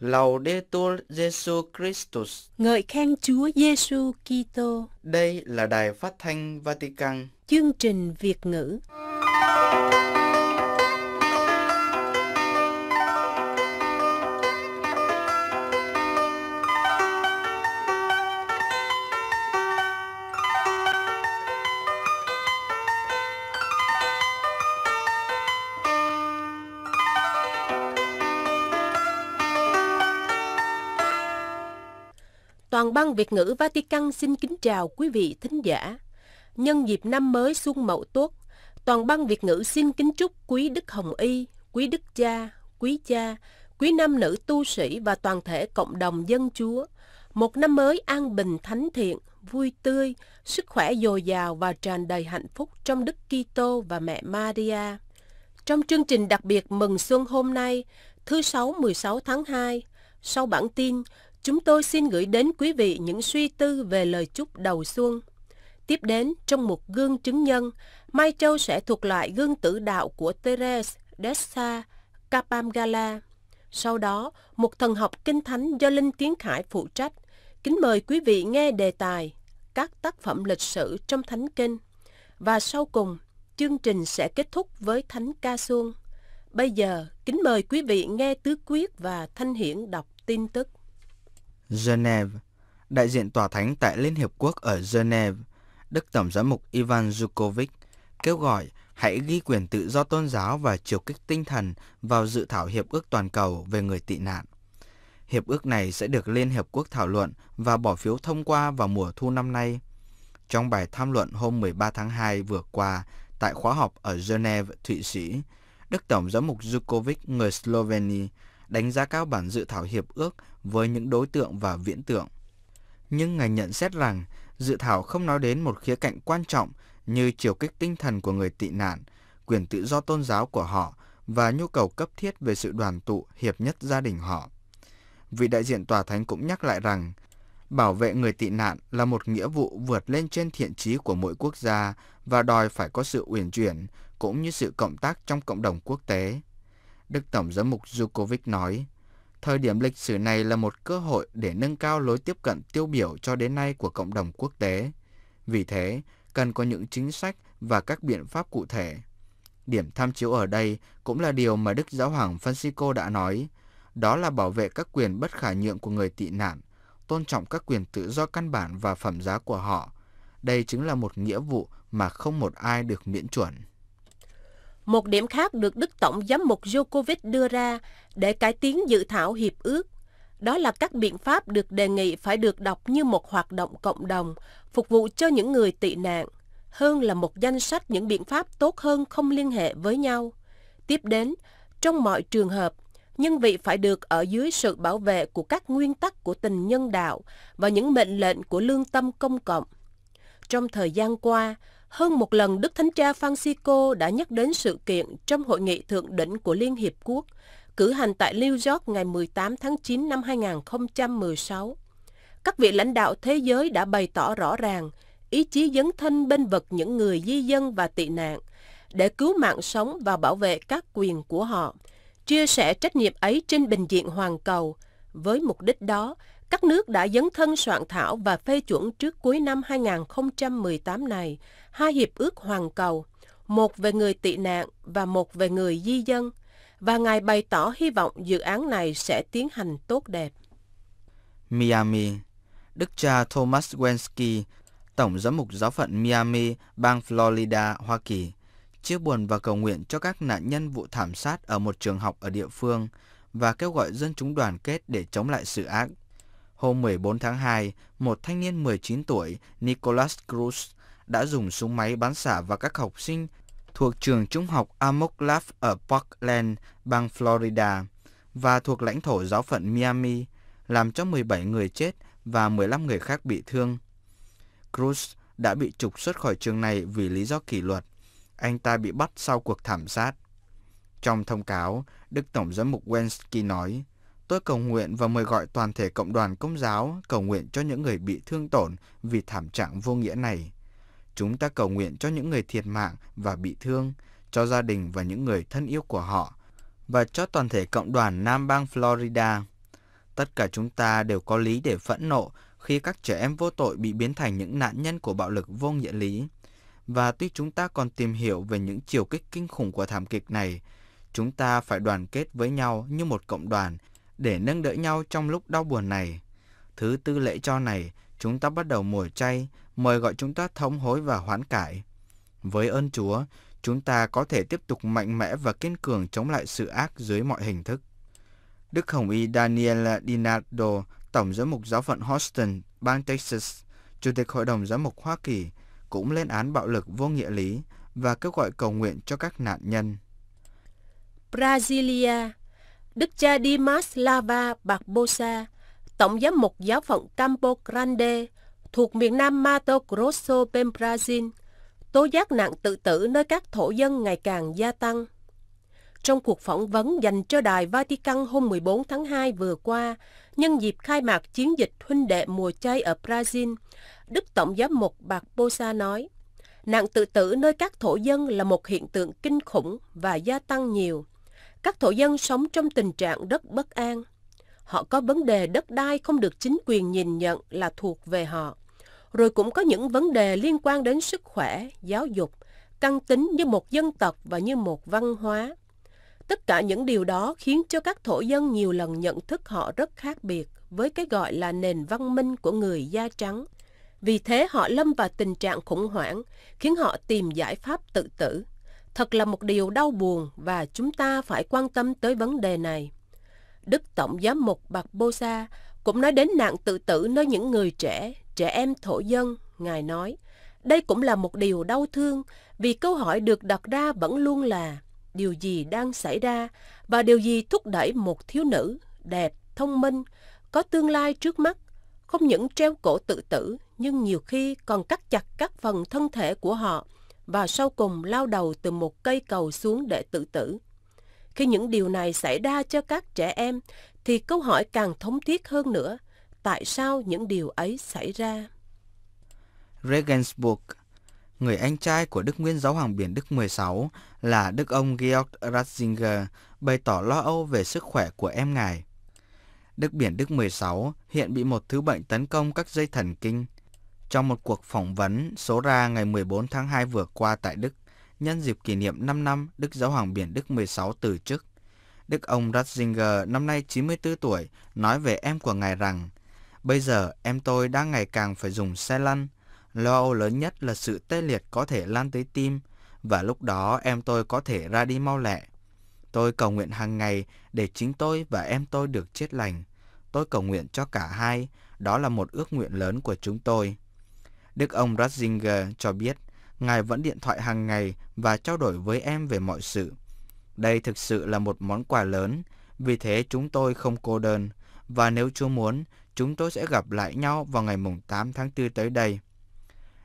Laudetur Jesu Christus. Ngợi khen Chúa Giêsu Kitô. Đây là đài phát thanh Vatican. Chương trình Việt ngữ. Ban Việt ngữ Vatican xin kính chào quý vị thính giả. Nhân dịp năm mới xuân mậu tuất, toàn ban Việt ngữ xin kính chúc quý Đức Hồng Y, quý Đức Cha, quý cha, quý nam nữ tu sĩ và toàn thể cộng đồng dân Chúa. Một năm mới an bình thánh thiện, vui tươi, sức khỏe dồi dào và tràn đầy hạnh phúc trong Đức Kitô và mẹ Maria. Trong chương trình đặc biệt Mừng Xuân hôm nay, thứ Sáu 16 tháng 2, sau bản tin, chúng tôi xin gửi đến quý vị những suy tư về lời chúc đầu xuân. Tiếp đến, trong một gương chứng nhân, Mai Châu sẽ thuộc loại gương tử đạo của Therese Dessa capamgala Sau đó, một thần học kinh thánh do Linh Tiến Khải phụ trách. Kính mời quý vị nghe đề tài Các tác phẩm lịch sử trong Thánh Kinh. Và sau cùng, chương trình sẽ kết thúc với Thánh Ca Xuân. Bây giờ, kính mời quý vị nghe Tứ Quyết và Thanh Hiển đọc tin tức. Geneva, đại diện tòa thánh tại Liên Hiệp Quốc ở Geneva, Đức Tổng giám mục Ivan Zukovic kêu gọi hãy ghi quyền tự do tôn giáo và chiều kích tinh thần vào dự thảo Hiệp ước Toàn cầu về người tị nạn. Hiệp ước này sẽ được Liên Hiệp Quốc thảo luận và bỏ phiếu thông qua vào mùa thu năm nay. Trong bài tham luận hôm 13 tháng 2 vừa qua tại khóa họp ở Geneva, Thụy Sĩ, Đức Tổng giám mục Zukovic người Slovenia đánh giá cao bản dự thảo hiệp ước với những đối tượng và viễn tượng. Nhưng ngài nhận xét rằng dự thảo không nói đến một khía cạnh quan trọng như chiều kích tinh thần của người tị nạn, quyền tự do tôn giáo của họ và nhu cầu cấp thiết về sự đoàn tụ hiệp nhất gia đình họ. Vị đại diện tòa thánh cũng nhắc lại rằng bảo vệ người tị nạn là một nghĩa vụ vượt lên trên thiện trí của mỗi quốc gia và đòi phải có sự uyển chuyển cũng như sự cộng tác trong cộng đồng quốc tế. Đức Tổng giám mục Zukovic nói, thời điểm lịch sử này là một cơ hội để nâng cao lối tiếp cận tiêu biểu cho đến nay của cộng đồng quốc tế. Vì thế, cần có những chính sách và các biện pháp cụ thể. Điểm tham chiếu ở đây cũng là điều mà Đức Giáo hoàng Francisco đã nói, đó là bảo vệ các quyền bất khả nhượng của người tị nạn, tôn trọng các quyền tự do căn bản và phẩm giá của họ. Đây chính là một nghĩa vụ mà không một ai được miễn chuẩn. Một điểm khác được Đức Tổng Giám mục Djokovic đưa ra để cải tiến dự thảo hiệp ước, đó là các biện pháp được đề nghị phải được đọc như một hoạt động cộng đồng, phục vụ cho những người tị nạn, hơn là một danh sách những biện pháp tốt hơn không liên hệ với nhau. Tiếp đến, trong mọi trường hợp, nhân vị phải được ở dưới sự bảo vệ của các nguyên tắc của tình nhân đạo và những mệnh lệnh của lương tâm công cộng. Trong thời gian qua, hơn một lần, Đức Thánh Cha Francisco đã nhắc đến sự kiện trong hội nghị thượng đỉnh của Liên Hiệp Quốc, cử hành tại New York ngày 18 tháng 9 năm 2016. Các vị lãnh đạo thế giới đã bày tỏ rõ ràng ý chí dấn thân bên vực những người di dân và tị nạn để cứu mạng sống và bảo vệ các quyền của họ, chia sẻ trách nhiệm ấy trên bình diện hoàn cầu. Với mục đích đó, các nước đã dấn thân soạn thảo và phê chuẩn trước cuối năm 2018 này hai hiệp ước hoàn cầu, một về người tị nạn và một về người di dân, và Ngài bày tỏ hy vọng dự án này sẽ tiến hành tốt đẹp. Miami Đức cha Thomas Wensky, Tổng giám mục giáo phận Miami, bang Florida, Hoa Kỳ, chia buồn và cầu nguyện cho các nạn nhân vụ thảm sát ở một trường học ở địa phương và kêu gọi dân chúng đoàn kết để chống lại sự ác. Hôm 14 tháng 2, một thanh niên 19 tuổi, Nicholas Cruz, đã dùng súng máy bắn xả vào các học sinh thuộc trường trung học Amoklav ở Parkland, bang Florida, và thuộc lãnh thổ giáo phận Miami, làm cho 17 người chết và 15 người khác bị thương. Cruz đã bị trục xuất khỏi trường này vì lý do kỷ luật. Anh ta bị bắt sau cuộc thảm sát. Trong thông cáo, Đức Tổng giám mục Wensky nói, Tôi cầu nguyện và mời gọi toàn thể cộng đoàn công giáo cầu nguyện cho những người bị thương tổn vì thảm trạng vô nghĩa này. Chúng ta cầu nguyện cho những người thiệt mạng và bị thương, cho gia đình và những người thân yêu của họ, và cho toàn thể cộng đoàn Nam bang Florida. Tất cả chúng ta đều có lý để phẫn nộ khi các trẻ em vô tội bị biến thành những nạn nhân của bạo lực vô nghĩa lý. Và tuy chúng ta còn tìm hiểu về những chiều kích kinh khủng của thảm kịch này, chúng ta phải đoàn kết với nhau như một cộng đoàn để nâng đỡ nhau trong lúc đau buồn này. Thứ tư lễ cho này chúng ta bắt đầu mùa chay, mời gọi chúng ta thống hối và hoán cải. Với ơn Chúa, chúng ta có thể tiếp tục mạnh mẽ và kiên cường chống lại sự ác dưới mọi hình thức. Đức Hồng Y daniel Dinardo, Tổng giám mục giáo phận Houston, bang Texas, Chủ tịch Hội đồng Giám mục Hoa Kỳ, cũng lên án bạo lực vô nghĩa lý và kêu gọi cầu nguyện cho các nạn nhân. Brasilia Đức cha Dimas Lava Barbosa, tổng giám mục giáo phận Campo Grande thuộc miền nam Mato Grosso bên Brazil, tố giác nạn tự tử nơi các thổ dân ngày càng gia tăng. Trong cuộc phỏng vấn dành cho Đài Vatican hôm 14 tháng 2 vừa qua, nhân dịp khai mạc chiến dịch huynh đệ mùa chay ở Brazil, Đức Tổng giám mục Bạc Bosa nói, nạn tự tử nơi các thổ dân là một hiện tượng kinh khủng và gia tăng nhiều. Các thổ dân sống trong tình trạng rất bất an – Họ có vấn đề đất đai không được chính quyền nhìn nhận là thuộc về họ. Rồi cũng có những vấn đề liên quan đến sức khỏe, giáo dục, căn tính như một dân tộc và như một văn hóa. Tất cả những điều đó khiến cho các thổ dân nhiều lần nhận thức họ rất khác biệt với cái gọi là nền văn minh của người da trắng. Vì thế họ lâm vào tình trạng khủng hoảng, khiến họ tìm giải pháp tự tử. Thật là một điều đau buồn và chúng ta phải quan tâm tới vấn đề này. Đức Tổng Giám mục Bạc Bô Sa cũng nói đến nạn tự tử nơi những người trẻ, trẻ em thổ dân. Ngài nói, đây cũng là một điều đau thương vì câu hỏi được đặt ra vẫn luôn là điều gì đang xảy ra và điều gì thúc đẩy một thiếu nữ đẹp, thông minh, có tương lai trước mắt, không những treo cổ tự tử nhưng nhiều khi còn cắt chặt các phần thân thể của họ và sau cùng lao đầu từ một cây cầu xuống để tự tử. Khi những điều này xảy ra cho các trẻ em, thì câu hỏi càng thống thiết hơn nữa. Tại sao những điều ấy xảy ra? Regensburg Người anh trai của Đức Nguyên Giáo Hoàng Biển Đức 16 là Đức ông Georg Ratzinger bày tỏ lo âu về sức khỏe của em ngài. Đức Biển Đức 16 hiện bị một thứ bệnh tấn công các dây thần kinh. Trong một cuộc phỏng vấn số ra ngày 14 tháng 2 vừa qua tại Đức, nhân dịp kỷ niệm 5 năm Đức Giáo hoàng Biển Đức 16 từ chức. Đức ông Ratzinger năm nay 94 tuổi nói về em của ngài rằng Bây giờ em tôi đang ngày càng phải dùng xe lăn. Lo âu lớn nhất là sự tê liệt có thể lan tới tim và lúc đó em tôi có thể ra đi mau lẹ. Tôi cầu nguyện hàng ngày để chính tôi và em tôi được chết lành. Tôi cầu nguyện cho cả hai, đó là một ước nguyện lớn của chúng tôi. Đức ông Ratzinger cho biết, ngài vẫn điện thoại hàng ngày và trao đổi với em về mọi sự. Đây thực sự là một món quà lớn, vì thế chúng tôi không cô đơn, và nếu Chúa muốn, chúng tôi sẽ gặp lại nhau vào ngày mùng 8 tháng 4 tới đây.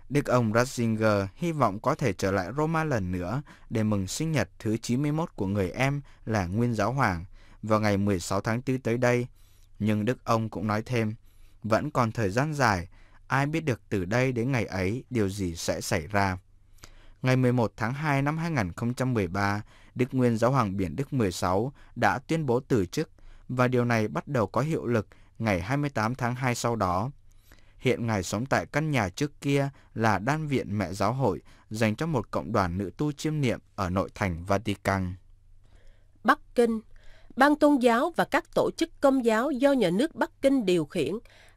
Đức ông Ratzinger hy vọng có thể trở lại Roma lần nữa để mừng sinh nhật thứ 91 của người em là Nguyên Giáo Hoàng vào ngày 16 tháng 4 tới đây. Nhưng Đức ông cũng nói thêm, vẫn còn thời gian dài, ai biết được từ đây đến ngày ấy điều gì sẽ xảy ra. Ngày 11 tháng 2 năm 2013, Đức Nguyên Giáo hoàng Biển Đức 16 đã tuyên bố từ chức và điều này bắt đầu có hiệu lực ngày 28 tháng 2 sau đó. Hiện Ngài sống tại căn nhà trước kia là đan viện mẹ giáo hội dành cho một cộng đoàn nữ tu chiêm niệm ở nội thành Vatican. Bắc Kinh Ban tôn giáo và các tổ chức công giáo do nhà nước Bắc Kinh điều khiển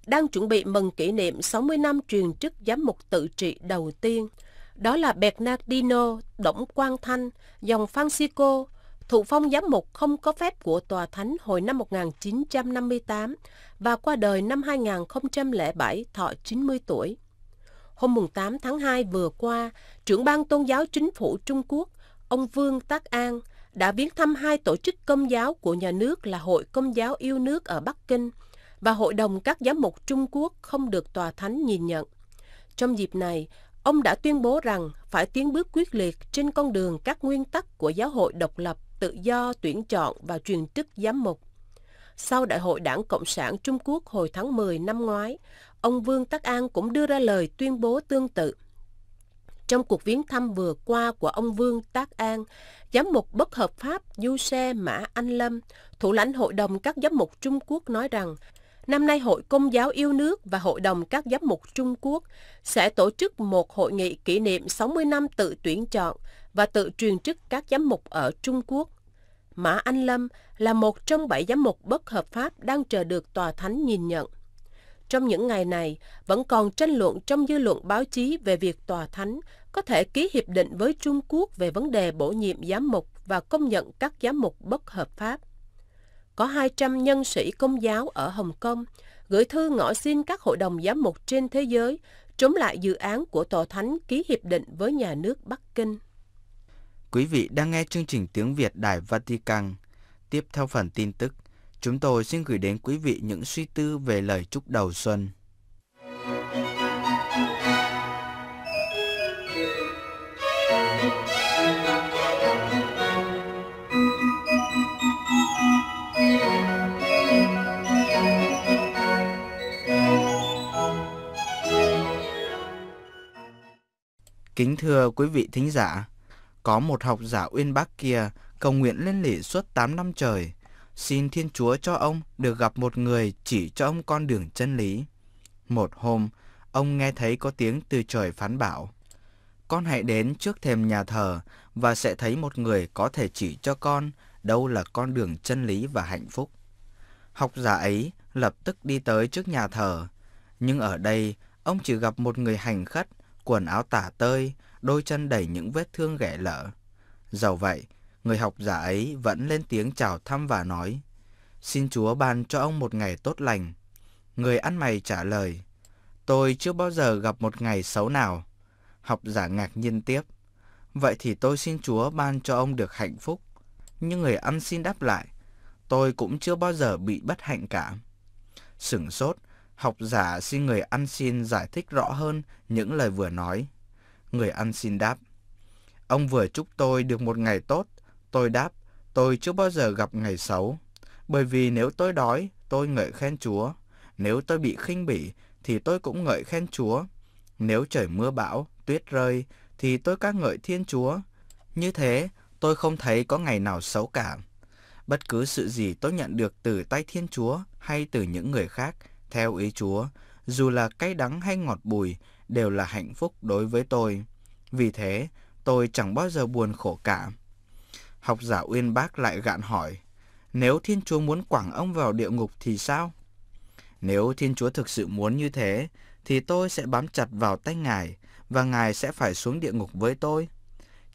đang chuẩn bị mừng kỷ niệm 60 năm truyền chức giám mục tự trị đầu tiên – đó là Bernardino, Đổng Quang Thanh, dòng Francisco, thụ phong giám mục không có phép của tòa thánh hồi năm 1958 và qua đời năm 2007 thọ 90 tuổi. Hôm 8 tháng 2 vừa qua, trưởng ban tôn giáo chính phủ Trung Quốc, ông Vương Tác An, đã viếng thăm hai tổ chức công giáo của nhà nước là Hội Công giáo Yêu nước ở Bắc Kinh và Hội đồng các giám mục Trung Quốc không được tòa thánh nhìn nhận. Trong dịp này, Ông đã tuyên bố rằng phải tiến bước quyết liệt trên con đường các nguyên tắc của giáo hội độc lập, tự do, tuyển chọn và truyền chức giám mục. Sau Đại hội Đảng Cộng sản Trung Quốc hồi tháng 10 năm ngoái, ông Vương Tắc An cũng đưa ra lời tuyên bố tương tự. Trong cuộc viếng thăm vừa qua của ông Vương Tác An, giám mục bất hợp pháp Du Xe Mã Anh Lâm, thủ lãnh Hội đồng các giám mục Trung Quốc nói rằng năm nay Hội Công giáo yêu nước và Hội đồng các giám mục Trung Quốc sẽ tổ chức một hội nghị kỷ niệm 60 năm tự tuyển chọn và tự truyền chức các giám mục ở Trung Quốc. Mã Anh Lâm là một trong bảy giám mục bất hợp pháp đang chờ được tòa thánh nhìn nhận. Trong những ngày này, vẫn còn tranh luận trong dư luận báo chí về việc tòa thánh có thể ký hiệp định với Trung Quốc về vấn đề bổ nhiệm giám mục và công nhận các giám mục bất hợp pháp có 200 nhân sĩ công giáo ở Hồng Kông gửi thư ngỏ xin các hội đồng giám mục trên thế giới chống lại dự án của Tòa Thánh ký hiệp định với nhà nước Bắc Kinh. Quý vị đang nghe chương trình tiếng Việt Đài Vatican. Tiếp theo phần tin tức, chúng tôi xin gửi đến quý vị những suy tư về lời chúc đầu xuân. Kính thưa quý vị thính giả, có một học giả uyên bác kia cầu nguyện lên lỉ suốt 8 năm trời, xin Thiên Chúa cho ông được gặp một người chỉ cho ông con đường chân lý. Một hôm, ông nghe thấy có tiếng từ trời phán bảo, con hãy đến trước thềm nhà thờ và sẽ thấy một người có thể chỉ cho con đâu là con đường chân lý và hạnh phúc. Học giả ấy lập tức đi tới trước nhà thờ, nhưng ở đây ông chỉ gặp một người hành khất quần áo tả tơi, đôi chân đầy những vết thương ghẻ lở. Dầu vậy, người học giả ấy vẫn lên tiếng chào thăm và nói, Xin Chúa ban cho ông một ngày tốt lành. Người ăn mày trả lời, Tôi chưa bao giờ gặp một ngày xấu nào. Học giả ngạc nhiên tiếp, Vậy thì tôi xin Chúa ban cho ông được hạnh phúc. Nhưng người ăn xin đáp lại, Tôi cũng chưa bao giờ bị bất hạnh cả. Sửng sốt, Học giả xin người ăn xin giải thích rõ hơn những lời vừa nói. Người ăn xin đáp. Ông vừa chúc tôi được một ngày tốt. Tôi đáp, tôi chưa bao giờ gặp ngày xấu. Bởi vì nếu tôi đói, tôi ngợi khen Chúa. Nếu tôi bị khinh bỉ, thì tôi cũng ngợi khen Chúa. Nếu trời mưa bão, tuyết rơi, thì tôi ca ngợi Thiên Chúa. Như thế, tôi không thấy có ngày nào xấu cả. Bất cứ sự gì tôi nhận được từ tay Thiên Chúa hay từ những người khác theo ý Chúa, dù là cay đắng hay ngọt bùi đều là hạnh phúc đối với tôi. Vì thế, tôi chẳng bao giờ buồn khổ cả. Học giả Uyên Bác lại gạn hỏi, nếu Thiên Chúa muốn quảng ông vào địa ngục thì sao? Nếu Thiên Chúa thực sự muốn như thế, thì tôi sẽ bám chặt vào tay Ngài, và Ngài sẽ phải xuống địa ngục với tôi.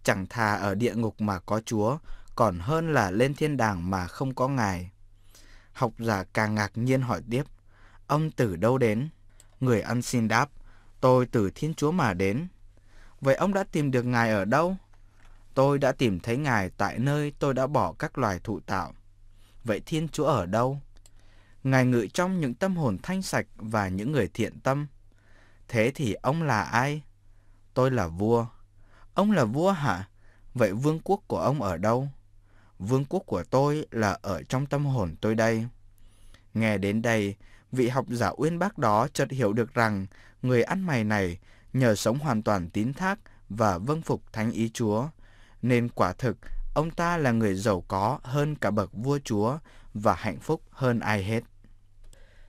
Chẳng thà ở địa ngục mà có Chúa, còn hơn là lên thiên đàng mà không có Ngài. Học giả càng ngạc nhiên hỏi tiếp, Ông từ đâu đến? Người ăn xin đáp, tôi từ Thiên Chúa mà đến. Vậy ông đã tìm được Ngài ở đâu? Tôi đã tìm thấy Ngài tại nơi tôi đã bỏ các loài thụ tạo. Vậy Thiên Chúa ở đâu? Ngài ngự trong những tâm hồn thanh sạch và những người thiện tâm. Thế thì ông là ai? Tôi là vua. Ông là vua hả? Vậy vương quốc của ông ở đâu? Vương quốc của tôi là ở trong tâm hồn tôi đây. Nghe đến đây, vị học giả uyên bác đó chợt hiểu được rằng người ăn mày này nhờ sống hoàn toàn tín thác và vâng phục thánh ý Chúa, nên quả thực ông ta là người giàu có hơn cả bậc vua chúa và hạnh phúc hơn ai hết.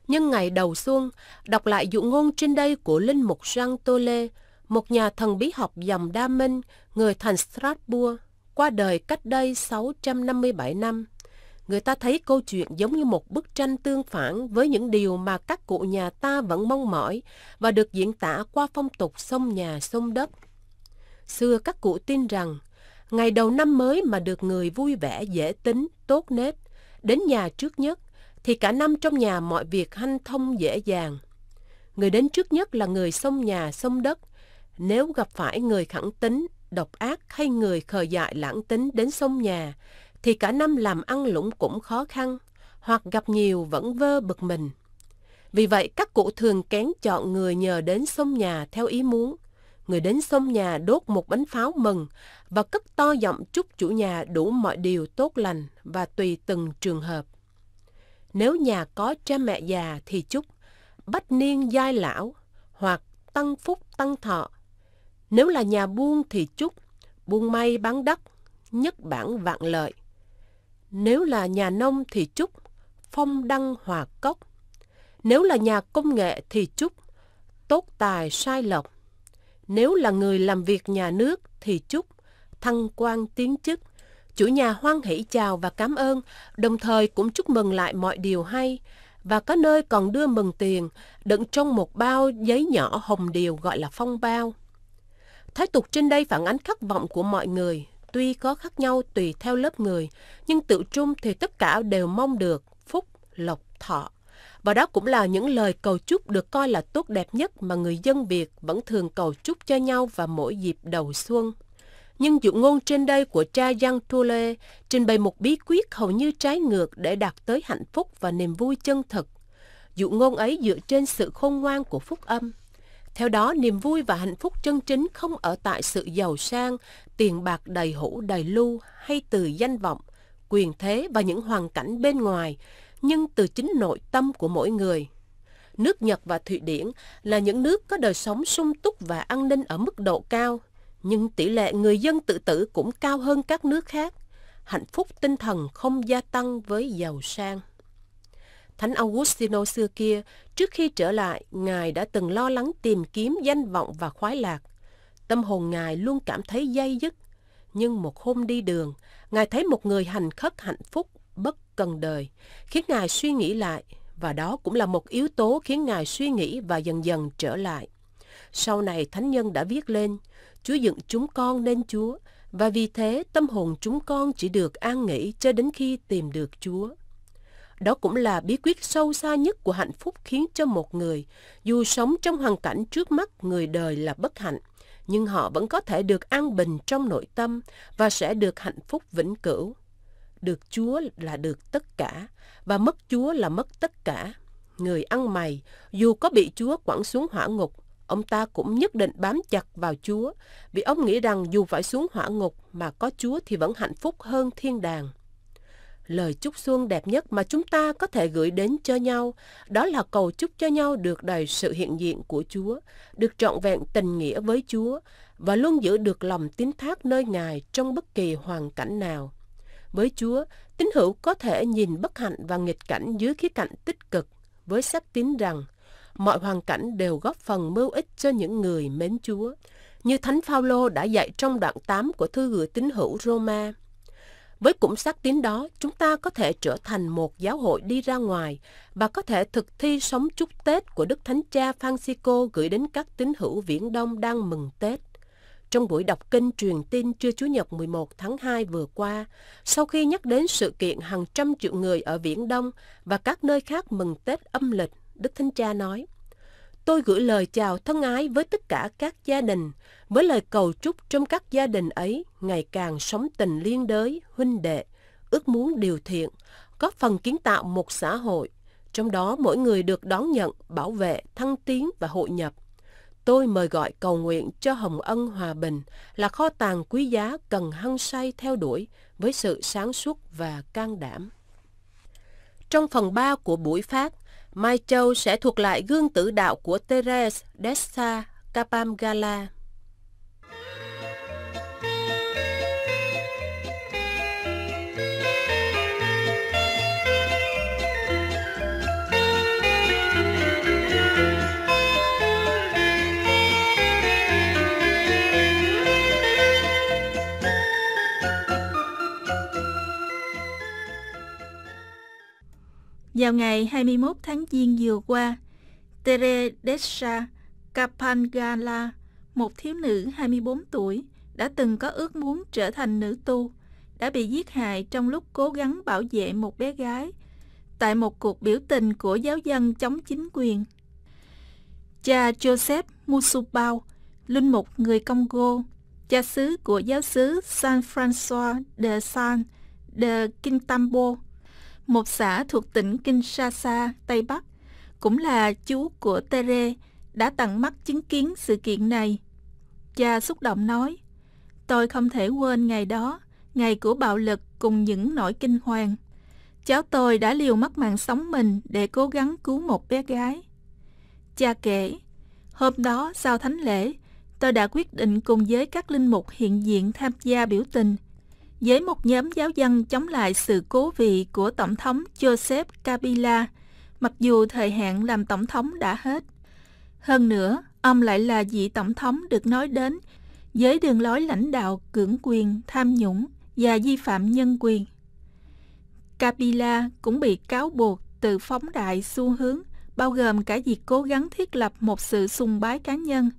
Nhưng ngày đầu xuân, đọc lại dụ ngôn trên đây của Linh Mục Jean Tole, một nhà thần bí học dòng Đa Minh, người thành Strasbourg, qua đời cách đây 657 năm người ta thấy câu chuyện giống như một bức tranh tương phản với những điều mà các cụ nhà ta vẫn mong mỏi và được diễn tả qua phong tục sông nhà sông đất. Xưa các cụ tin rằng, ngày đầu năm mới mà được người vui vẻ, dễ tính, tốt nết, đến nhà trước nhất, thì cả năm trong nhà mọi việc hanh thông dễ dàng. Người đến trước nhất là người sông nhà sông đất. Nếu gặp phải người khẳng tính, độc ác hay người khờ dại lãng tính đến sông nhà, thì cả năm làm ăn lũng cũng khó khăn, hoặc gặp nhiều vẫn vơ bực mình. Vì vậy các cụ thường kén chọn người nhờ đến sông nhà theo ý muốn. Người đến sông nhà đốt một bánh pháo mừng và cất to giọng chúc chủ nhà đủ mọi điều tốt lành và tùy từng trường hợp. Nếu nhà có cha mẹ già thì chúc bách niên giai lão hoặc tăng phúc tăng thọ. Nếu là nhà buôn thì chúc buôn may bán đất, nhất bản vạn lợi. Nếu là nhà nông thì chúc phong đăng hòa cốc. Nếu là nhà công nghệ thì chúc tốt tài sai lộc. Nếu là người làm việc nhà nước thì chúc thăng quan tiến chức. Chủ nhà hoan hỷ chào và cảm ơn, đồng thời cũng chúc mừng lại mọi điều hay. Và có nơi còn đưa mừng tiền, đựng trong một bao giấy nhỏ hồng điều gọi là phong bao. Thái tục trên đây phản ánh khát vọng của mọi người, tuy có khác nhau tùy theo lớp người, nhưng tự chung thì tất cả đều mong được phúc, lộc, thọ. Và đó cũng là những lời cầu chúc được coi là tốt đẹp nhất mà người dân Việt vẫn thường cầu chúc cho nhau vào mỗi dịp đầu xuân. Nhưng dụ ngôn trên đây của cha Jean lê trình bày một bí quyết hầu như trái ngược để đạt tới hạnh phúc và niềm vui chân thực. Dụ ngôn ấy dựa trên sự khôn ngoan của phúc âm. Theo đó, niềm vui và hạnh phúc chân chính không ở tại sự giàu sang, tiền bạc đầy hũ đầy lưu hay từ danh vọng, quyền thế và những hoàn cảnh bên ngoài, nhưng từ chính nội tâm của mỗi người. Nước Nhật và Thụy Điển là những nước có đời sống sung túc và an ninh ở mức độ cao, nhưng tỷ lệ người dân tự tử cũng cao hơn các nước khác. Hạnh phúc tinh thần không gia tăng với giàu sang. Thánh Augustino xưa kia, trước khi trở lại, Ngài đã từng lo lắng tìm kiếm danh vọng và khoái lạc. Tâm hồn Ngài luôn cảm thấy dây dứt. Nhưng một hôm đi đường, Ngài thấy một người hành khất hạnh phúc, bất cần đời, khiến Ngài suy nghĩ lại, và đó cũng là một yếu tố khiến Ngài suy nghĩ và dần dần trở lại. Sau này Thánh Nhân đã viết lên, Chúa dựng chúng con nên Chúa, và vì thế tâm hồn chúng con chỉ được an nghỉ cho đến khi tìm được Chúa. Đó cũng là bí quyết sâu xa nhất của hạnh phúc khiến cho một người, dù sống trong hoàn cảnh trước mắt người đời là bất hạnh, nhưng họ vẫn có thể được an bình trong nội tâm và sẽ được hạnh phúc vĩnh cửu. Được Chúa là được tất cả, và mất Chúa là mất tất cả. Người ăn mày, dù có bị Chúa quẳng xuống hỏa ngục, ông ta cũng nhất định bám chặt vào Chúa, vì ông nghĩ rằng dù phải xuống hỏa ngục mà có Chúa thì vẫn hạnh phúc hơn thiên đàng lời chúc xuân đẹp nhất mà chúng ta có thể gửi đến cho nhau đó là cầu chúc cho nhau được đầy sự hiện diện của chúa được trọn vẹn tình nghĩa với chúa và luôn giữ được lòng tín thác nơi ngài trong bất kỳ hoàn cảnh nào với chúa tín hữu có thể nhìn bất hạnh và nghịch cảnh dưới khía cạnh tích cực với xác tín rằng mọi hoàn cảnh đều góp phần mưu ích cho những người mến chúa như thánh phaolô đã dạy trong đoạn 8 của thư gửi tín hữu roma với cụm xác tín đó, chúng ta có thể trở thành một giáo hội đi ra ngoài và có thể thực thi sống chúc Tết của Đức Thánh Cha Francisco gửi đến các tín hữu Viễn Đông đang mừng Tết. Trong buổi đọc kinh truyền tin trưa Chủ nhật 11 tháng 2 vừa qua, sau khi nhắc đến sự kiện hàng trăm triệu người ở Viễn Đông và các nơi khác mừng Tết âm lịch, Đức Thánh Cha nói, Tôi gửi lời chào thân ái với tất cả các gia đình, với lời cầu chúc trong các gia đình ấy ngày càng sống tình liên đới, huynh đệ, ước muốn điều thiện, góp phần kiến tạo một xã hội, trong đó mỗi người được đón nhận, bảo vệ, thăng tiến và hội nhập. Tôi mời gọi cầu nguyện cho hồng ân hòa bình là kho tàng quý giá cần hăng say theo đuổi với sự sáng suốt và can đảm. Trong phần 3 của buổi phát, Mai Châu sẽ thuộc lại gương tử đạo của Therese Dessa Capamgala. Vào ngày 21 tháng Giêng vừa qua, Teresa Capangala, một thiếu nữ 24 tuổi, đã từng có ước muốn trở thành nữ tu, đã bị giết hại trong lúc cố gắng bảo vệ một bé gái tại một cuộc biểu tình của giáo dân chống chính quyền. Cha Joseph Musubao, linh mục người Congo, cha xứ của giáo xứ San François de San de Quintambo, một xã thuộc tỉnh Kinshasa, Tây Bắc, cũng là chú của Tere, đã tận mắt chứng kiến sự kiện này. Cha xúc động nói, tôi không thể quên ngày đó, ngày của bạo lực cùng những nỗi kinh hoàng. Cháu tôi đã liều mất mạng sống mình để cố gắng cứu một bé gái. Cha kể, hôm đó sau thánh lễ, tôi đã quyết định cùng với các linh mục hiện diện tham gia biểu tình – với một nhóm giáo dân chống lại sự cố vị của Tổng thống Joseph Kabila, mặc dù thời hạn làm Tổng thống đã hết. Hơn nữa, ông lại là vị Tổng thống được nói đến với đường lối lãnh đạo cưỡng quyền, tham nhũng và vi phạm nhân quyền. Kabila cũng bị cáo buộc từ phóng đại xu hướng bao gồm cả việc cố gắng thiết lập một sự sùng bái cá nhân.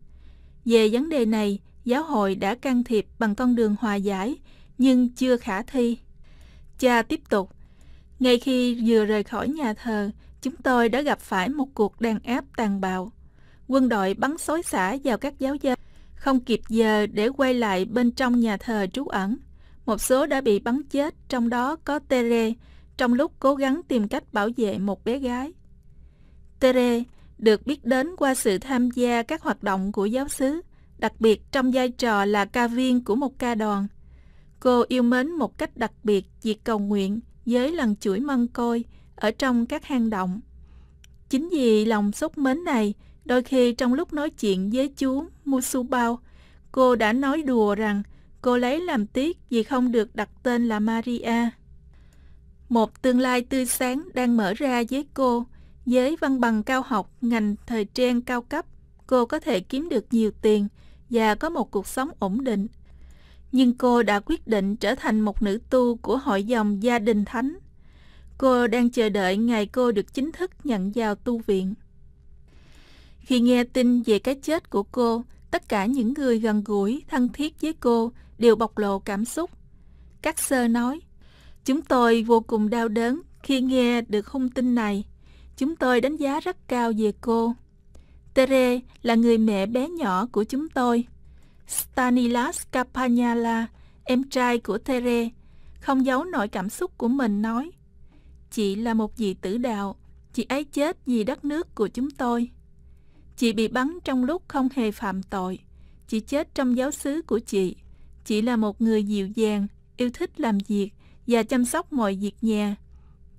Về vấn đề này, giáo hội đã can thiệp bằng con đường hòa giải – nhưng chưa khả thi. Cha tiếp tục, ngay khi vừa rời khỏi nhà thờ, chúng tôi đã gặp phải một cuộc đàn áp tàn bạo. Quân đội bắn xối xả vào các giáo dân, không kịp giờ để quay lại bên trong nhà thờ trú ẩn. Một số đã bị bắn chết, trong đó có Tere, trong lúc cố gắng tìm cách bảo vệ một bé gái. Tere được biết đến qua sự tham gia các hoạt động của giáo sứ, đặc biệt trong vai trò là ca viên của một ca đoàn – Cô yêu mến một cách đặc biệt việc cầu nguyện với lần chuỗi măng côi ở trong các hang động. Chính vì lòng xúc mến này, đôi khi trong lúc nói chuyện với chú Musubao, cô đã nói đùa rằng cô lấy làm tiếc vì không được đặt tên là Maria. Một tương lai tươi sáng đang mở ra với cô. Với văn bằng cao học, ngành thời trang cao cấp, cô có thể kiếm được nhiều tiền và có một cuộc sống ổn định nhưng cô đã quyết định trở thành một nữ tu của hội dòng gia đình thánh. Cô đang chờ đợi ngày cô được chính thức nhận vào tu viện. Khi nghe tin về cái chết của cô, tất cả những người gần gũi, thân thiết với cô đều bộc lộ cảm xúc. Các sơ nói, chúng tôi vô cùng đau đớn khi nghe được hung tin này. Chúng tôi đánh giá rất cao về cô. Tere là người mẹ bé nhỏ của chúng tôi. Stanislas Capanyala, em trai của Tere, không giấu nỗi cảm xúc của mình nói Chị là một vị tử đạo, chị ấy chết vì đất nước của chúng tôi. Chị bị bắn trong lúc không hề phạm tội, chị chết trong giáo xứ của chị. Chị là một người dịu dàng, yêu thích làm việc và chăm sóc mọi việc nhà.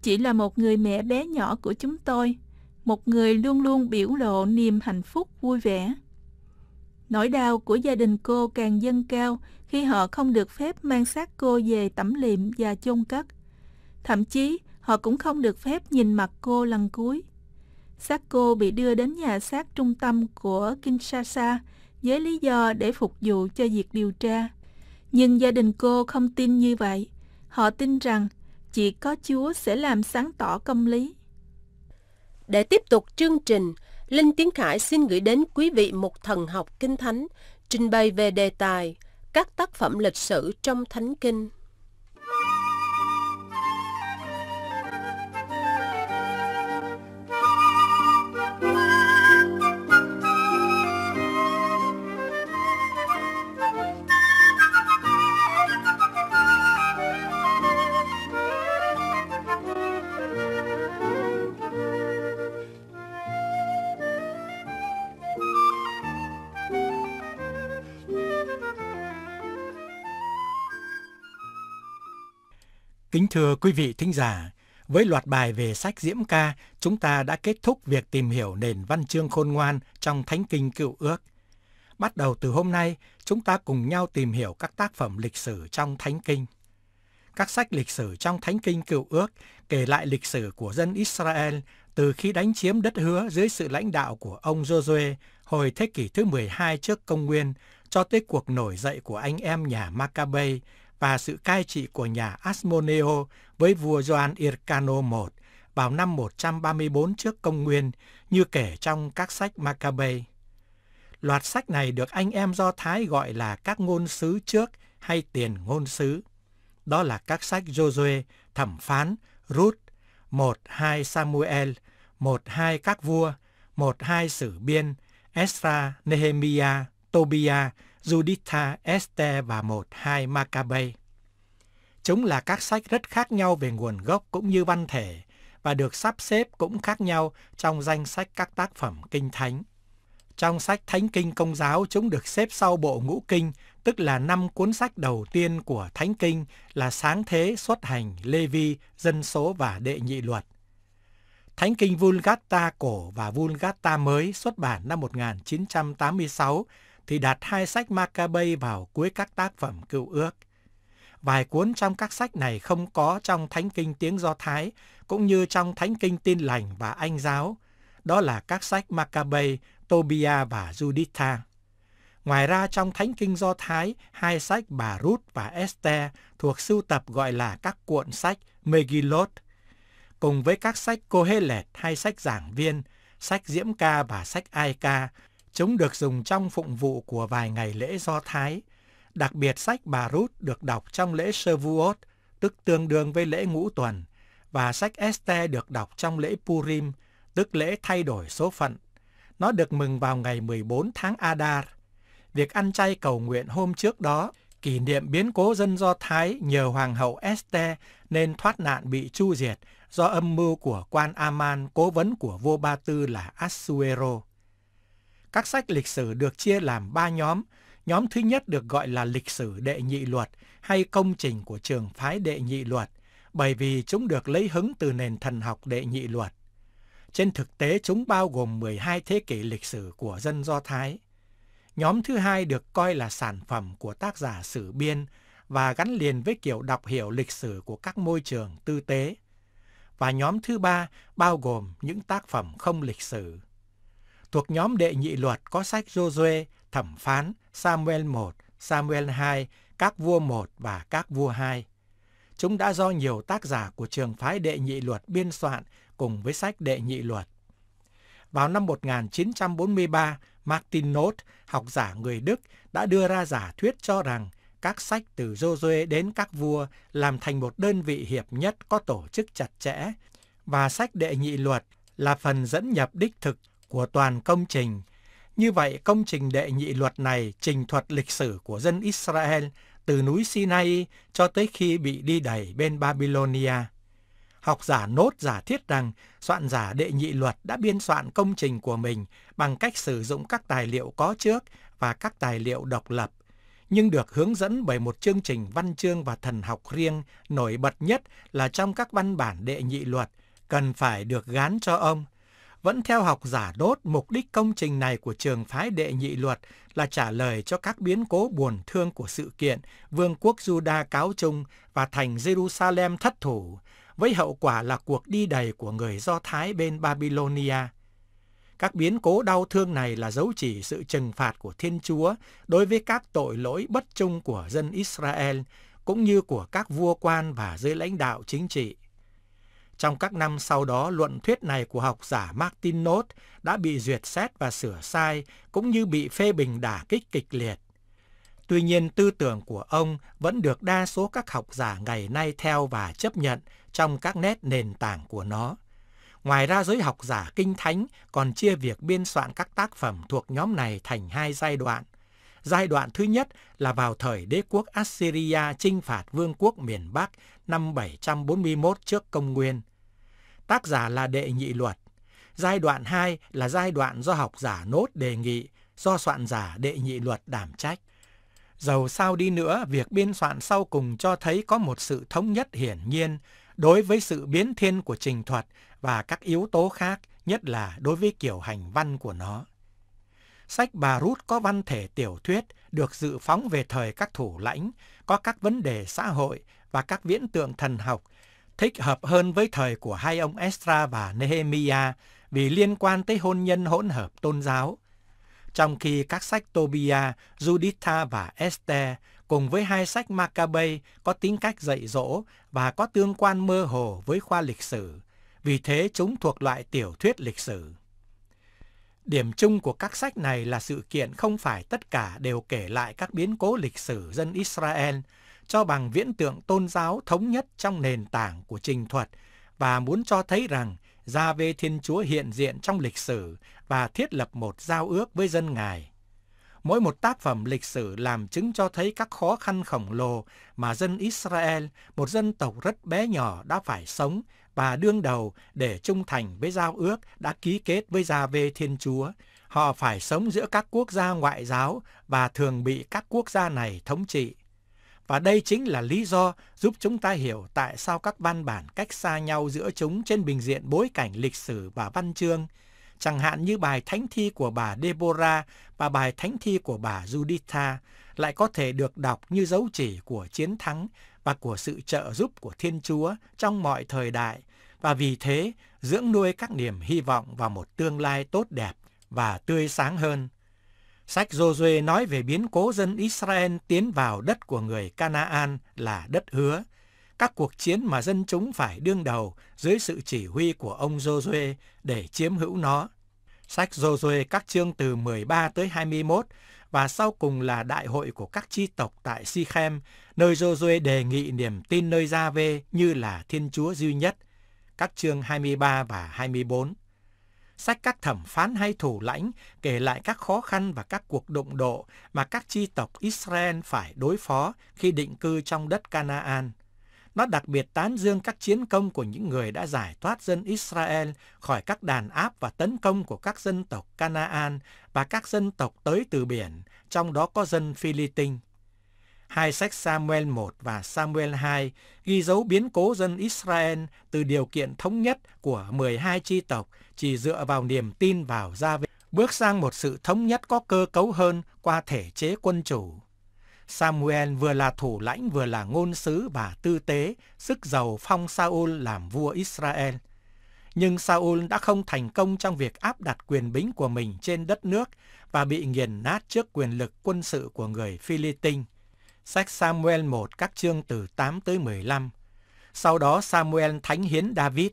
Chị là một người mẹ bé nhỏ của chúng tôi, một người luôn luôn biểu lộ niềm hạnh phúc vui vẻ. Nỗi đau của gia đình cô càng dâng cao khi họ không được phép mang xác cô về tẩm liệm và chôn cất. Thậm chí, họ cũng không được phép nhìn mặt cô lần cuối. Xác cô bị đưa đến nhà xác trung tâm của Kinshasa với lý do để phục vụ cho việc điều tra. Nhưng gia đình cô không tin như vậy. Họ tin rằng chỉ có Chúa sẽ làm sáng tỏ công lý. Để tiếp tục chương trình, Linh Tiến Khải xin gửi đến quý vị một thần học kinh thánh trình bày về đề tài các tác phẩm lịch sử trong thánh kinh. Kính thưa quý vị thính giả, với loạt bài về sách Diễm Ca, chúng ta đã kết thúc việc tìm hiểu nền văn chương khôn ngoan trong Thánh Kinh Cựu Ước. Bắt đầu từ hôm nay, chúng ta cùng nhau tìm hiểu các tác phẩm lịch sử trong Thánh Kinh. Các sách lịch sử trong Thánh Kinh Cựu Ước kể lại lịch sử của dân Israel từ khi đánh chiếm đất hứa dưới sự lãnh đạo của ông Josué hồi thế kỷ thứ 12 trước công nguyên cho tới cuộc nổi dậy của anh em nhà Maccabee và sự cai trị của nhà Asmoneo với vua Doan Irkano I vào năm 134 trước công nguyên như kể trong các sách Maccabe. Loạt sách này được anh em Do Thái gọi là các ngôn sứ trước hay tiền ngôn sứ. Đó là các sách Josué, Thẩm phán, Ruth, 1-2 Samuel, 1-2 các vua, 1-2 sử biên, Esra, Nehemia, Tobia Juditha, Esther và một hai Maccabe. Chúng là các sách rất khác nhau về nguồn gốc cũng như văn thể và được sắp xếp cũng khác nhau trong danh sách các tác phẩm kinh thánh. Trong sách Thánh Kinh Công giáo, chúng được xếp sau bộ ngũ kinh, tức là năm cuốn sách đầu tiên của Thánh Kinh là Sáng Thế, Xuất Hành, Lê Vi, Dân Số và Đệ Nhị Luật. Thánh Kinh Vulgata cổ và Vulgata mới xuất bản năm 1986 thì đặt hai sách Maccabee vào cuối các tác phẩm cựu ước. Vài cuốn trong các sách này không có trong Thánh Kinh tiếng Do Thái, cũng như trong Thánh Kinh Tin Lành và Anh Giáo, đó là các sách Maccabee, Tobia và Juditha. Ngoài ra trong Thánh Kinh Do Thái, hai sách Bà Rút và Esther thuộc sưu tập gọi là các cuộn sách Megillot. Cùng với các sách cô hê lẹt, hay sách giảng viên, sách Diễm Ca và sách Ai Ca, Chúng được dùng trong phụng vụ của vài ngày lễ Do Thái. Đặc biệt sách Bà Rút được đọc trong lễ Shavuot, tức tương đương với lễ ngũ tuần, và sách Este được đọc trong lễ Purim, tức lễ thay đổi số phận. Nó được mừng vào ngày 14 tháng Adar. Việc ăn chay cầu nguyện hôm trước đó kỷ niệm biến cố dân Do Thái nhờ Hoàng hậu Este nên thoát nạn bị chu diệt do âm mưu của quan Aman, cố vấn của vua Ba Tư là Assuero. Các sách lịch sử được chia làm ba nhóm. Nhóm thứ nhất được gọi là lịch sử đệ nhị luật hay công trình của trường phái đệ nhị luật, bởi vì chúng được lấy hứng từ nền thần học đệ nhị luật. Trên thực tế chúng bao gồm 12 thế kỷ lịch sử của dân Do Thái. Nhóm thứ hai được coi là sản phẩm của tác giả sử biên và gắn liền với kiểu đọc hiểu lịch sử của các môi trường tư tế. Và nhóm thứ ba bao gồm những tác phẩm không lịch sử thuộc nhóm đệ nhị luật có sách Josué, Thẩm phán, Samuel 1, Samuel 2, Các vua 1 và Các vua 2. Chúng đã do nhiều tác giả của trường phái đệ nhị luật biên soạn cùng với sách đệ nhị luật. Vào năm 1943, Martin Noth, học giả người Đức, đã đưa ra giả thuyết cho rằng các sách từ Josué đến các vua làm thành một đơn vị hiệp nhất có tổ chức chặt chẽ, và sách đệ nhị luật là phần dẫn nhập đích thực của toàn công trình. Như vậy, công trình đệ nhị luật này trình thuật lịch sử của dân Israel từ núi Sinai cho tới khi bị đi đẩy bên Babylonia. Học giả nốt giả thiết rằng soạn giả đệ nhị luật đã biên soạn công trình của mình bằng cách sử dụng các tài liệu có trước và các tài liệu độc lập, nhưng được hướng dẫn bởi một chương trình văn chương và thần học riêng nổi bật nhất là trong các văn bản đệ nhị luật cần phải được gán cho ông vẫn theo học giả đốt, mục đích công trình này của trường phái đệ nhị luật là trả lời cho các biến cố buồn thương của sự kiện Vương quốc Juda cáo trung và thành Jerusalem thất thủ, với hậu quả là cuộc đi đầy của người Do Thái bên Babylonia. Các biến cố đau thương này là dấu chỉ sự trừng phạt của Thiên Chúa đối với các tội lỗi bất trung của dân Israel, cũng như của các vua quan và dưới lãnh đạo chính trị. Trong các năm sau đó, luận thuyết này của học giả Martin Nốt đã bị duyệt xét và sửa sai, cũng như bị phê bình đả kích kịch liệt. Tuy nhiên, tư tưởng của ông vẫn được đa số các học giả ngày nay theo và chấp nhận trong các nét nền tảng của nó. Ngoài ra, giới học giả kinh thánh còn chia việc biên soạn các tác phẩm thuộc nhóm này thành hai giai đoạn. Giai đoạn thứ nhất là vào thời đế quốc Assyria chinh phạt vương quốc miền Bắc năm 741 trước công nguyên. Tác giả là đệ nhị luật. Giai đoạn 2 là giai đoạn do học giả nốt đề nghị, do soạn giả đệ nhị luật đảm trách. Dầu sao đi nữa, việc biên soạn sau cùng cho thấy có một sự thống nhất hiển nhiên đối với sự biến thiên của trình thuật và các yếu tố khác, nhất là đối với kiểu hành văn của nó. Sách Bà Rút có văn thể tiểu thuyết được dự phóng về thời các thủ lãnh, có các vấn đề xã hội và các viễn tượng thần học thích hợp hơn với thời của hai ông Estra và Nehemia vì liên quan tới hôn nhân hỗn hợp tôn giáo. Trong khi các sách Tobia, Juditha và Esther cùng với hai sách Maccabee có tính cách dạy dỗ và có tương quan mơ hồ với khoa lịch sử, vì thế chúng thuộc loại tiểu thuyết lịch sử. Điểm chung của các sách này là sự kiện không phải tất cả đều kể lại các biến cố lịch sử dân Israel, cho bằng viễn tượng tôn giáo thống nhất trong nền tảng của trình thuật và muốn cho thấy rằng Gia Vê Thiên Chúa hiện diện trong lịch sử và thiết lập một giao ước với dân Ngài. Mỗi một tác phẩm lịch sử làm chứng cho thấy các khó khăn khổng lồ mà dân Israel, một dân tộc rất bé nhỏ đã phải sống và đương đầu để trung thành với giao ước đã ký kết với Gia Vê Thiên Chúa. Họ phải sống giữa các quốc gia ngoại giáo và thường bị các quốc gia này thống trị. Và đây chính là lý do giúp chúng ta hiểu tại sao các văn bản cách xa nhau giữa chúng trên bình diện bối cảnh lịch sử và văn chương, chẳng hạn như bài thánh thi của bà Deborah và bài thánh thi của bà Juditha lại có thể được đọc như dấu chỉ của chiến thắng và của sự trợ giúp của Thiên Chúa trong mọi thời đại và vì thế dưỡng nuôi các niềm hy vọng vào một tương lai tốt đẹp và tươi sáng hơn. Sách Josué nói về biến cố dân Israel tiến vào đất của người Canaan là đất hứa. Các cuộc chiến mà dân chúng phải đương đầu dưới sự chỉ huy của ông Josué để chiếm hữu nó. Sách Josué các chương từ 13 tới 21 và sau cùng là đại hội của các chi tộc tại Sichem, nơi Josué đề nghị niềm tin nơi Gia-vê như là Thiên Chúa duy nhất. Các chương 23 và 24 Sách các thẩm phán hay thủ lãnh kể lại các khó khăn và các cuộc đụng độ mà các chi tộc Israel phải đối phó khi định cư trong đất Canaan. Nó đặc biệt tán dương các chiến công của những người đã giải thoát dân Israel khỏi các đàn áp và tấn công của các dân tộc Canaan và các dân tộc tới từ biển, trong đó có dân Philippines. Hai sách Samuel 1 và Samuel 2 ghi dấu biến cố dân Israel từ điều kiện thống nhất của 12 chi tộc chỉ dựa vào niềm tin vào gia vị, bước sang một sự thống nhất có cơ cấu hơn qua thể chế quân chủ. Samuel vừa là thủ lãnh vừa là ngôn sứ và tư tế, sức giàu phong Saul làm vua Israel. Nhưng Saul đã không thành công trong việc áp đặt quyền bính của mình trên đất nước và bị nghiền nát trước quyền lực quân sự của người Philippines. Sách Samuel 1 các chương từ 8 tới 15. Sau đó Samuel thánh hiến David.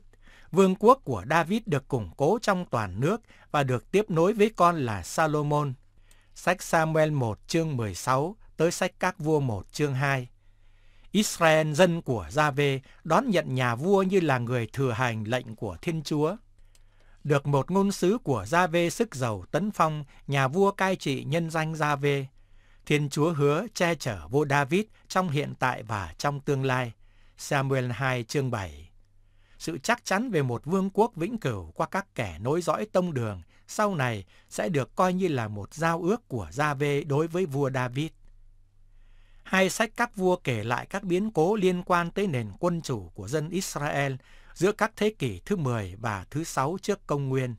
Vương quốc của David được củng cố trong toàn nước và được tiếp nối với con là Salomon. Sách Samuel 1 chương 16 tới sách Các vua 1 chương 2. Israel dân của Gia Vê đón nhận nhà vua như là người thừa hành lệnh của Thiên Chúa. Được một ngôn sứ của Gia Vê sức giàu tấn phong, nhà vua cai trị nhân danh Gia Vê. Thiên Chúa hứa che chở vua David trong hiện tại và trong tương lai. Samuel 2 chương 7 sự chắc chắn về một vương quốc vĩnh cửu qua các kẻ nối dõi tông đường sau này sẽ được coi như là một giao ước của Gia Vê đối với vua David. Hai sách các vua kể lại các biến cố liên quan tới nền quân chủ của dân Israel giữa các thế kỷ thứ 10 và thứ 6 trước công nguyên.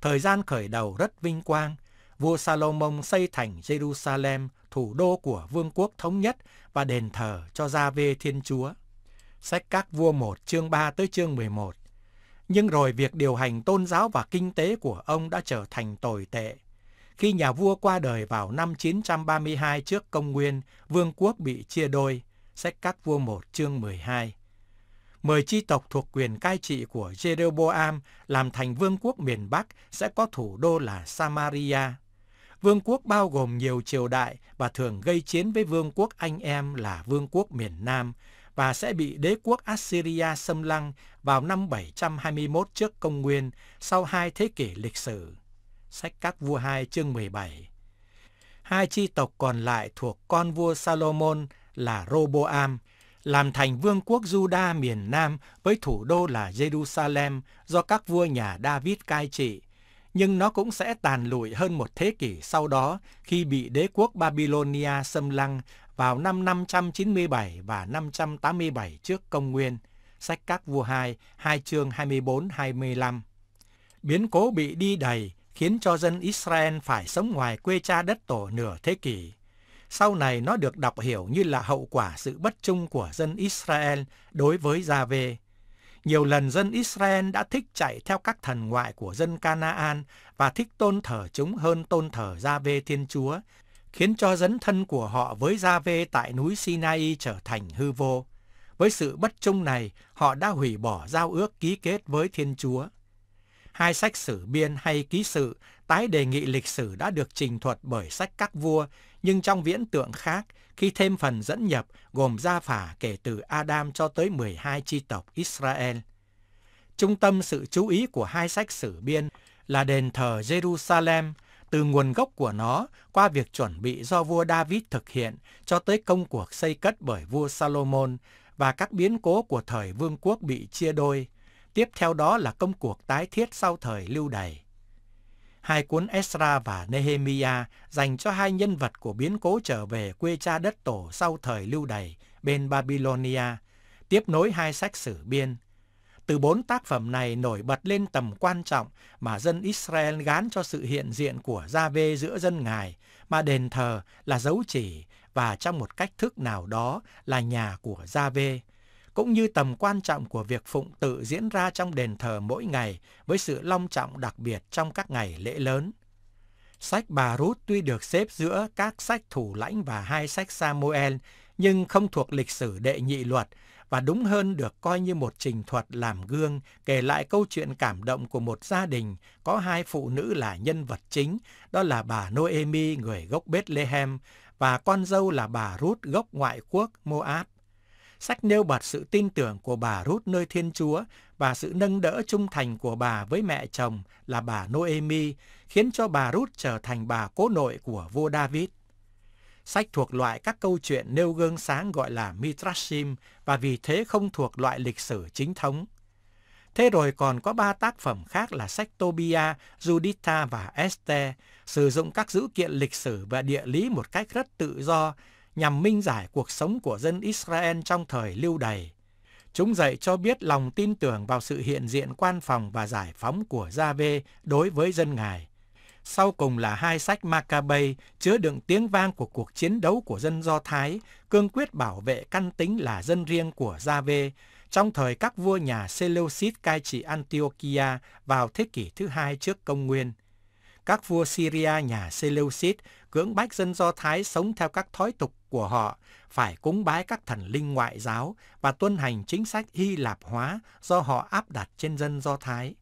Thời gian khởi đầu rất vinh quang, vua Salomon xây thành Jerusalem, thủ đô của vương quốc thống nhất và đền thờ cho Gia Vê Thiên Chúa sách các vua 1 chương 3 tới chương 11. Nhưng rồi việc điều hành tôn giáo và kinh tế của ông đã trở thành tồi tệ. Khi nhà vua qua đời vào năm 932 trước công nguyên, vương quốc bị chia đôi, sách các vua 1 chương 12. Mười chi tộc thuộc quyền cai trị của Jeroboam làm thành vương quốc miền Bắc sẽ có thủ đô là Samaria. Vương quốc bao gồm nhiều triều đại và thường gây chiến với vương quốc anh em là vương quốc miền Nam, và sẽ bị đế quốc Assyria xâm lăng vào năm 721 trước công nguyên sau hai thế kỷ lịch sử. Sách các vua 2 chương 17 Hai chi tộc còn lại thuộc con vua Salomon là Roboam, làm thành vương quốc Juda miền Nam với thủ đô là Jerusalem do các vua nhà David cai trị, nhưng nó cũng sẽ tàn lụi hơn một thế kỷ sau đó khi bị đế quốc Babylonia xâm lăng vào năm 597 và 587 trước công nguyên, sách các vua hai, hai chương 24-25. Biến cố bị đi đầy khiến cho dân Israel phải sống ngoài quê cha đất tổ nửa thế kỷ. Sau này nó được đọc hiểu như là hậu quả sự bất trung của dân Israel đối với Gia Vê. Nhiều lần dân Israel đã thích chạy theo các thần ngoại của dân Canaan và thích tôn thờ chúng hơn tôn thờ Gia Vê Thiên Chúa, khiến cho dấn thân của họ với Gia Vê tại núi Sinai trở thành hư vô. Với sự bất trung này, họ đã hủy bỏ giao ước ký kết với Thiên Chúa. Hai sách sử biên hay ký sự tái đề nghị lịch sử đã được trình thuật bởi sách các vua, nhưng trong viễn tượng khác, khi thêm phần dẫn nhập gồm gia phả kể từ Adam cho tới 12 chi tộc Israel. Trung tâm sự chú ý của hai sách sử biên là đền thờ Jerusalem, từ nguồn gốc của nó qua việc chuẩn bị do vua David thực hiện cho tới công cuộc xây cất bởi vua Salomon và các biến cố của thời vương quốc bị chia đôi, tiếp theo đó là công cuộc tái thiết sau thời lưu đày. Hai cuốn Ezra và Nehemia dành cho hai nhân vật của biến cố trở về quê cha đất tổ sau thời lưu đày bên Babylonia, tiếp nối hai sách sử biên – từ bốn tác phẩm này nổi bật lên tầm quan trọng mà dân Israel gán cho sự hiện diện của gia vê giữa dân ngài, mà đền thờ là dấu chỉ và trong một cách thức nào đó là nhà của gia vê cũng như tầm quan trọng của việc phụng tự diễn ra trong đền thờ mỗi ngày với sự long trọng đặc biệt trong các ngày lễ lớn. Sách Bà Rút tuy được xếp giữa các sách thủ lãnh và hai sách Samuel, nhưng không thuộc lịch sử đệ nhị luật và đúng hơn được coi như một trình thuật làm gương kể lại câu chuyện cảm động của một gia đình có hai phụ nữ là nhân vật chính, đó là bà Noemi người gốc Bethlehem và con dâu là bà Ruth gốc ngoại quốc Moab. Sách nêu bật sự tin tưởng của bà Ruth nơi Thiên Chúa và sự nâng đỡ trung thành của bà với mẹ chồng là bà Noemi, khiến cho bà Ruth trở thành bà cố nội của vua David. Sách thuộc loại các câu chuyện nêu gương sáng gọi là Mitrashim và vì thế không thuộc loại lịch sử chính thống. Thế rồi còn có ba tác phẩm khác là sách Tobia, Juditha và Esther, sử dụng các dữ kiện lịch sử và địa lý một cách rất tự do nhằm minh giải cuộc sống của dân Israel trong thời lưu đày. Chúng dạy cho biết lòng tin tưởng vào sự hiện diện quan phòng và giải phóng của Gia-vê đối với dân Ngài sau cùng là hai sách Maccabe, chứa đựng tiếng vang của cuộc chiến đấu của dân Do Thái, cương quyết bảo vệ căn tính là dân riêng của Gia Vê, trong thời các vua nhà Seleucid cai trị Antioquia vào thế kỷ thứ hai trước công nguyên. Các vua Syria nhà Seleucid cưỡng bách dân Do Thái sống theo các thói tục của họ, phải cúng bái các thần linh ngoại giáo và tuân hành chính sách Hy Lạp hóa do họ áp đặt trên dân Do Thái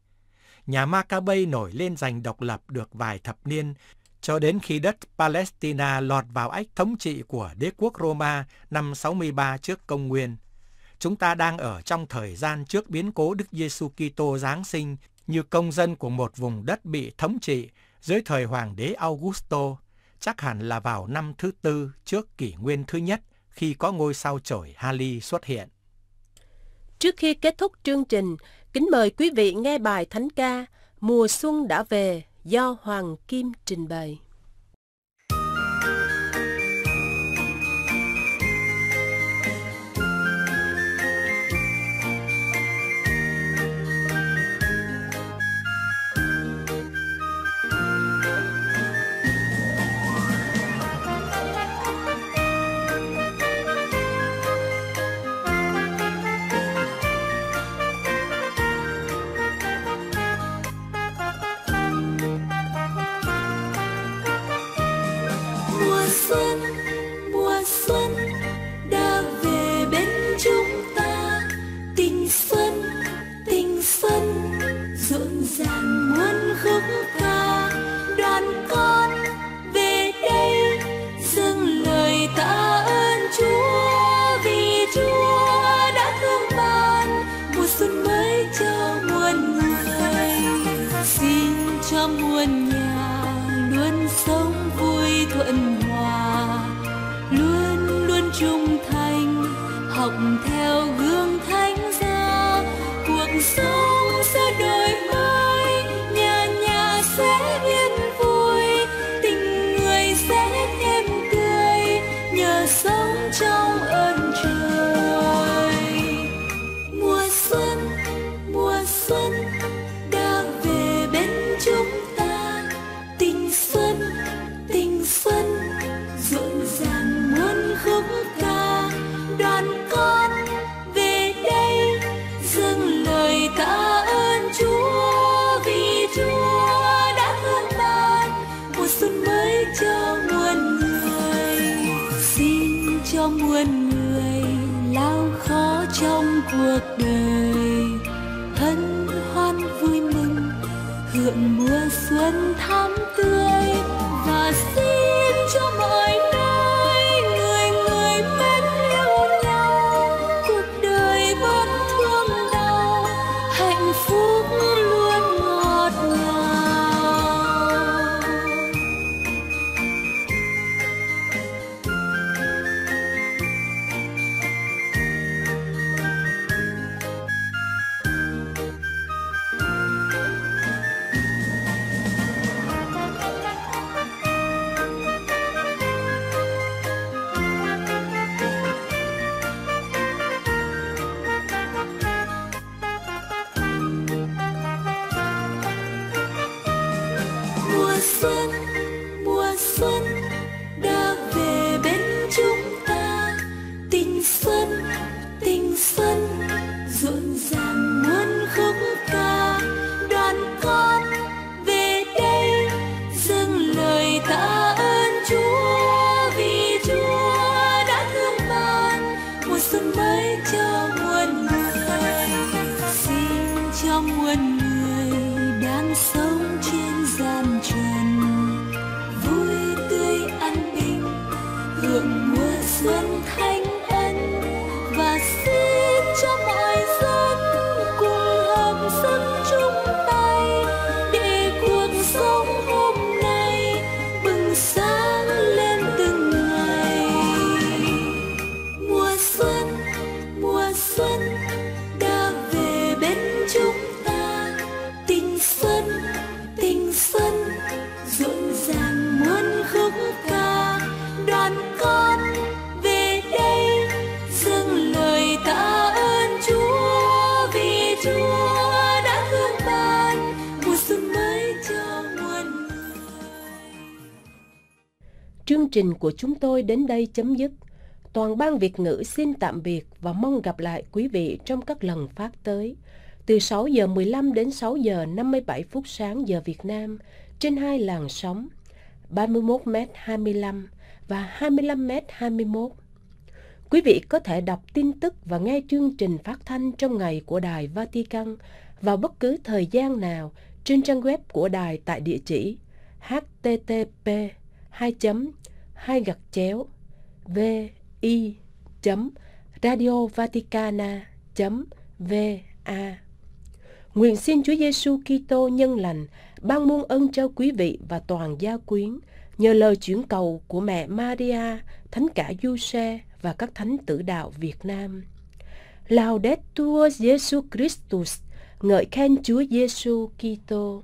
nhà Maccabe nổi lên giành độc lập được vài thập niên, cho đến khi đất Palestine lọt vào ách thống trị của đế quốc Roma năm 63 trước công nguyên. Chúng ta đang ở trong thời gian trước biến cố Đức Giêsu Kitô giáng sinh như công dân của một vùng đất bị thống trị dưới thời hoàng đế Augusto, chắc hẳn là vào năm thứ tư trước kỷ nguyên thứ nhất khi có ngôi sao chổi Halley xuất hiện. Trước khi kết thúc chương trình, kính mời quý vị nghe bài thánh ca Mùa xuân đã về do Hoàng Kim trình bày. trình của chúng tôi đến đây chấm dứt. Toàn ban Việt ngữ xin tạm biệt và mong gặp lại quý vị trong các lần phát tới. Từ 6 giờ 15 đến 6 giờ 57 phút sáng giờ Việt Nam trên hai làn sóng 31m25 và 25m21. Quý vị có thể đọc tin tức và nghe chương trình phát thanh trong ngày của Đài Vatican vào bất cứ thời gian nào trên trang web của đài tại địa chỉ http 2 hai gạch chéo V I chấm radio vaticana chấm V A. nguyện xin Chúa Giêsu Kitô nhân lành ban muôn ân cho quý vị và toàn gia quyến nhờ lời chuyển cầu của mẹ Maria, thánh cả du xe và các thánh tử đạo Việt Nam. Laudetur Jesu Christus, ngợi khen Chúa Giêsu Kitô.